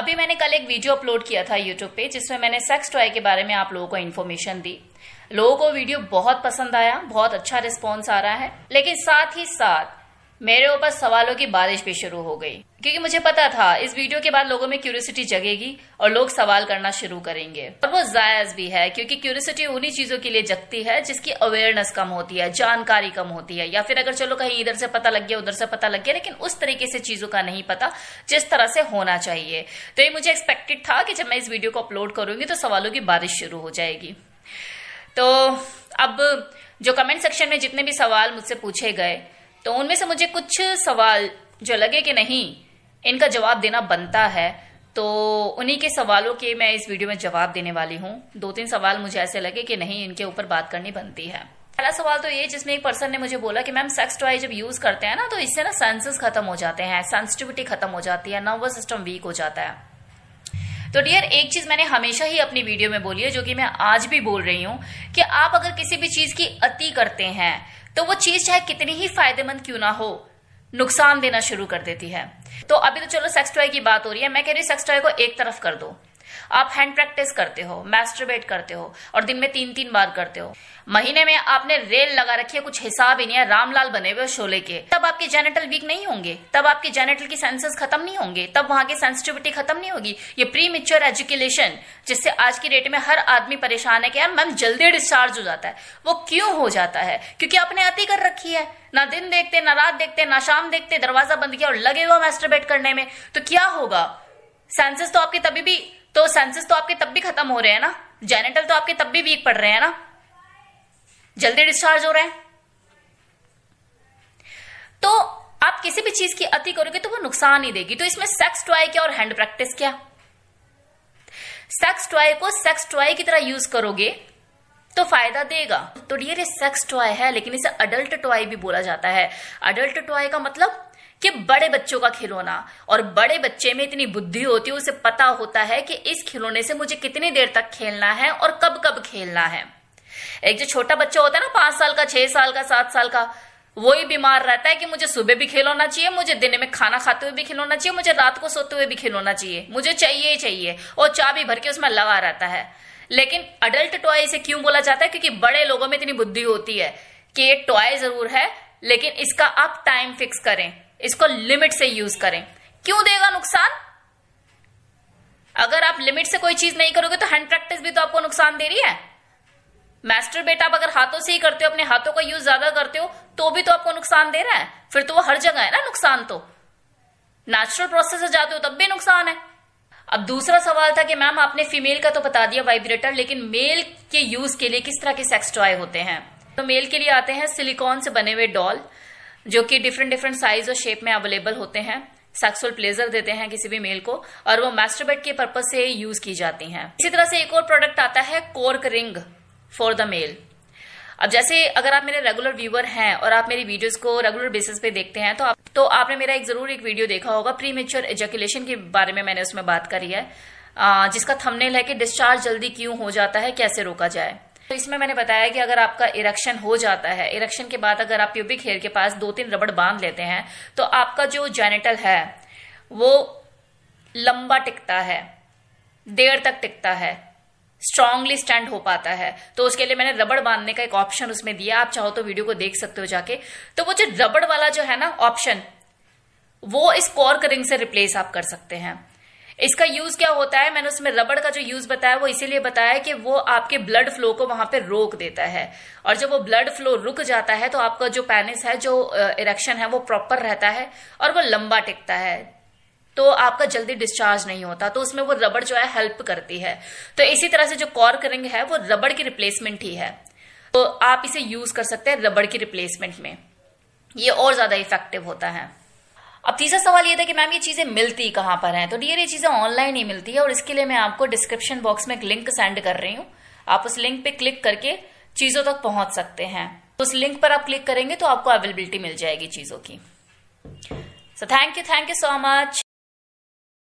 अभी मैंने कल एक वीडियो अपलोड किया था यूट्यूब पे जिसमें मैंने सेक्स टॉय के बारे में आप लोगों को इन्फॉर्मेशन दी लोगों को वीडियो बहुत पसंद आया बहुत अच्छा रिस्पॉन्स आ रहा है लेकिन साथ ही साथ मेरे ऊपर सवालों की बारिश भी शुरू हो गई क्योंकि मुझे पता था इस वीडियो के बाद लोगों में क्यूरियोसिटी जगेगी और लोग सवाल करना शुरू करेंगे और वो जायज भी है क्योंकि क्यूरियोसिटी उन्हीं चीजों के लिए जगती है जिसकी अवेयरनेस कम होती है जानकारी कम होती है या फिर अगर चलो कहीं इधर से पता लग गया उधर से पता लग गया लेकिन उस तरीके से चीजों का नहीं पता जिस तरह से होना चाहिए तो ये मुझे एक्सपेक्टेड था कि जब मैं इस वीडियो को अपलोड करूंगी तो सवालों की बारिश शुरू हो जाएगी तो अब जो कमेंट सेक्शन में जितने भी सवाल मुझसे पूछे गए तो उनमें से मुझे कुछ सवाल जो लगे कि नहीं इनका जवाब देना बनता है तो उन्हीं के सवालों के मैं इस वीडियो में जवाब देने वाली हूँ दो तीन सवाल मुझे ऐसे लगे कि नहीं इनके ऊपर बात करनी बनती है पहला सवाल तो ये जिसमें एक पर्सन ने मुझे बोला कि मैम सेक्स टॉय जब यूज करते हैं ना तो इससे ना सेंसेस खत्म हो जाते हैं सेंसिटिविटी खत्म हो जाती है नर्वस सिस्टम वीक हो जाता है तो डियर एक चीज मैंने हमेशा ही अपनी वीडियो में बोली है जो कि मैं आज भी बोल रही हूँ कि आप अगर किसी भी चीज की अति करते हैं तो वो चीज चाहे कितनी ही फायदेमंद क्यों ना हो नुकसान देना शुरू कर देती है तो अभी तो चलो सेक्स टॉय की बात हो रही है मैं कह रही सेक्स टॉय को एक तरफ कर दो आप हैंड प्रैक्टिस करते हो मैस्ट्रबेट करते हो और दिन में तीन तीन बार करते हो महीने में आपने रेल लगा रखी है कुछ हिसाब ही नहीं है रामलाल बने हुए शोले के तब आपके जेनेटल वीक नहीं होंगे तब आपके जेनेटल की सेंसेस खत्म नहीं होंगे तब वहां की सेंसिटिविटी खत्म नहीं होगी ये प्री मिच्योर एजुकेशन जिससे आज की डेट में हर आदमी परेशान है कि यार मैम जल्दी डिस्चार्ज हो जाता है वो क्यों हो जाता है क्योंकि आपने अति कर रखी है ना दिन देखते ना रात देखते ना शाम देखते दरवाजा बंद किया और लगे हुआ मैस्ट्रबेट करने में तो क्या होगा सेंसेस तो आपके तभी भी तो सेंसेस तो आपके तब भी खत्म हो रहे हैं ना जेनेटल तो आपके तब भी वीक पड़ रहे हैं ना जल्दी डिस्चार्ज हो रहे हैं तो आप किसी भी चीज की अति करोगे तो वो नुकसान ही देगी तो इसमें सेक्स टॉय क्या और हैंड प्रैक्टिस क्या सेक्स टॉय को सेक्स टॉय की तरह यूज करोगे तो फायदा देगा तो डियर ये सेक्स टॉय है लेकिन इसे अडल्ट टॉय भी बोला जाता है अडल्ट टॉय का मतलब कि बड़े बच्चों का खिलौना और बड़े बच्चे में इतनी बुद्धि होती है उसे पता होता है कि इस खिलौने से मुझे कितनी देर तक खेलना है और कब कब खेलना है एक जो छोटा बच्चा होता है ना पांच साल का छह साल का सात साल का वो ही बीमार रहता है कि मुझे सुबह भी खिलौना चाहिए मुझे दिन में खाना खाते हुए भी खिलौना चाहिए मुझे रात को सोते हुए भी खिलौना चाहिए मुझे चाहिए ही चाहिए और चाबी भर के उसमें लगा रहता है लेकिन अडल्ट टॉय इसे क्यों बोला जाता है क्योंकि बड़े लोगों में इतनी बुद्धि होती है कि ये टॉय जरूर है लेकिन इसका आप टाइम फिक्स करें इसको लिमिट से यूज करें क्यों देगा नुकसान अगर आप लिमिट से कोई चीज नहीं करोगे तो हैंड प्रैक्टिस भी तो आपको नुकसान दे रही है मास्टर बेटा आप अगर हाथों से ही करते हो अपने हाथों का यूज ज्यादा करते हो तो भी तो आपको नुकसान दे रहा है फिर तो वो हर जगह है ना नुकसान तो नेचुरल प्रोसेस से जाते हो तब भी नुकसान है अब दूसरा सवाल था कि मैम आपने फीमेल का तो बता दिया वाइब्रेटर लेकिन मेल के यूज के लिए किस तरह के सेक्स टॉय होते हैं तो मेल के लिए आते हैं सिलिकॉन से बने हुए डॉल जो कि डिफरेंट डिफरेंट साइज और शेप में अवेलेबल होते हैं सेक्सुअल प्लेजर देते हैं किसी भी मेल को और वो मास्टरबेट के पर्पज से यूज की जाती हैं इसी तरह से एक और प्रोडक्ट आता है कोर्क रिंग फॉर द मेल अब जैसे अगर आप मेरे रेगुलर व्यूअर हैं और आप मेरी वीडियोस को रेगुलर बेसिस पे देखते हैं तो आप तो आपने मेरा एक जरूर एक वीडियो देखा होगा प्री मेच्योर एजुकेशन के बारे में मैंने उसमें बात करी है जिसका थंबनेल है कि डिस्चार्ज जल्दी क्यों हो जाता है कैसे रोका जाए तो इसमें मैंने बताया कि अगर आपका इरेक्शन हो जाता है इरेक्शन के बाद अगर आप प्यूबिक हेयर के पास दो तीन रबड़ बांध लेते हैं तो आपका जो जेनेटल है वो लंबा टिकता है देर तक टिकता है स्ट्रांगली स्टैंड हो पाता है तो उसके लिए मैंने रबड़ बांधने का एक ऑप्शन उसमें दिया आप चाहो तो वीडियो को देख सकते हो जाके तो वो जो रबड़ वाला जो है ना ऑप्शन वो इस कॉर्क रिंग से रिप्लेस आप कर सकते हैं इसका यूज क्या होता है मैंने उसमें रबड़ का जो यूज बताया वो इसीलिए बताया कि वो आपके ब्लड फ्लो को वहां पे रोक देता है और जब वो ब्लड फ्लो रुक जाता है तो आपका जो पैनिस है जो इरेक्शन है वो प्रॉपर रहता है और वो लंबा टिकता है तो आपका जल्दी डिस्चार्ज नहीं होता तो उसमें वो रबड़ जो है हेल्प करती है तो इसी तरह से जो कॉर्क रिंग है वो रबड़ की रिप्लेसमेंट ही है तो आप इसे यूज कर सकते हैं रबड़ की रिप्लेसमेंट में ये और ज्यादा इफेक्टिव होता है अब तीसरा सवाल ये था कि मैम ये चीजें मिलती कहां पर हैं तो डियर ये चीजें ऑनलाइन ही मिलती है और इसके लिए मैं आपको डिस्क्रिप्शन बॉक्स में एक लिंक सेंड कर रही हूं आप उस लिंक पे क्लिक करके चीजों तक पहुंच सकते हैं तो उस लिंक पर आप क्लिक करेंगे तो आपको अवेलेबिलिटी मिल जाएगी चीजों की so thank you thank you so much